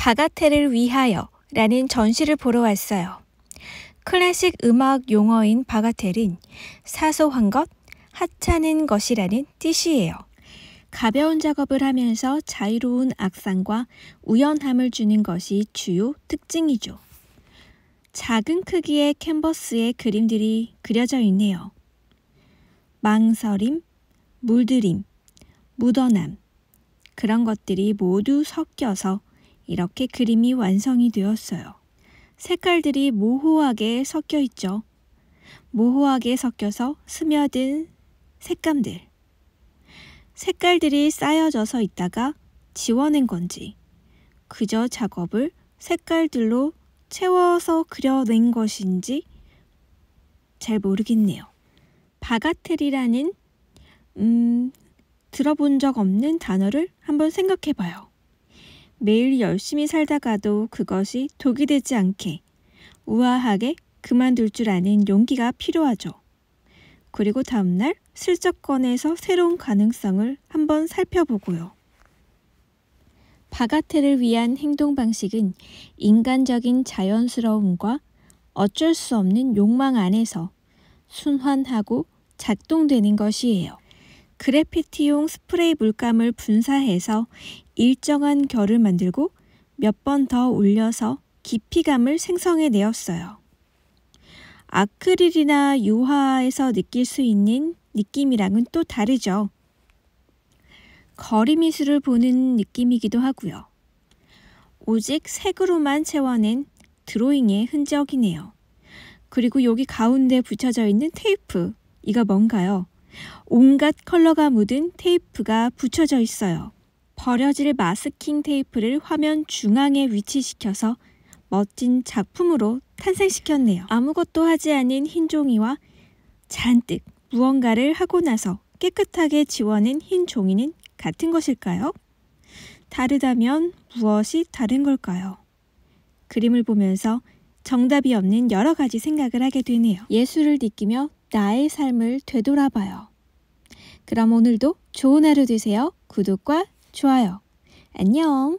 바가테를 위하여 라는 전시를 보러 왔어요. 클래식 음악 용어인 바가텔은 사소한 것, 하찮은 것이라는 뜻이에요. 가벼운 작업을 하면서 자유로운 악상과 우연함을 주는 것이 주요 특징이죠. 작은 크기의 캔버스에 그림들이 그려져 있네요. 망설임, 물들임, 묻어남, 그런 것들이 모두 섞여서 이렇게 그림이 완성이 되었어요. 색깔들이 모호하게 섞여 있죠. 모호하게 섞여서 스며든 색감들. 색깔들이 쌓여져서 있다가 지워낸 건지, 그저 작업을 색깔들로 채워서 그려낸 것인지 잘 모르겠네요. 바가텔이라는, 음, 들어본 적 없는 단어를 한번 생각해 봐요. 매일 열심히 살다가도 그것이 독이 되지 않게 우아하게 그만둘 줄 아는 용기가 필요하죠. 그리고 다음날 슬쩍 꺼내서 새로운 가능성을 한번 살펴보고요. 바가테를 위한 행동 방식은 인간적인 자연스러움과 어쩔 수 없는 욕망 안에서 순환하고 작동되는 것이에요. 그래피티용 스프레이 물감을 분사해서 일정한 결을 만들고 몇 번 더 올려서 깊이감을 생성해 내었어요. 아크릴이나 유화에서 느낄 수 있는 느낌이랑은 또 다르죠. 거리 미술을 보는 느낌이기도 하고요. 오직 색으로만 채워낸 드로잉의 흔적이네요. 그리고 여기 가운데 붙여져 있는 테이프, 이거 뭔가요? 온갖 컬러가 묻은 테이프가 붙여져 있어요. 버려질 마스킹 테이프를 화면 중앙에 위치시켜서 멋진 작품으로 탄생시켰네요. 아무것도 하지 않은 흰 종이와 잔뜩 무언가를 하고 나서 깨끗하게 지워낸 흰 종이는 같은 것일까요? 다르다면 무엇이 다른 걸까요? 그림을 보면서 정답이 없는 여러 가지 생각을 하게 되네요. 예술을 느끼며 나의 삶을 되돌아봐요. 그럼 오늘도 좋은 하루 되세요. 구독과 좋아요. 안녕!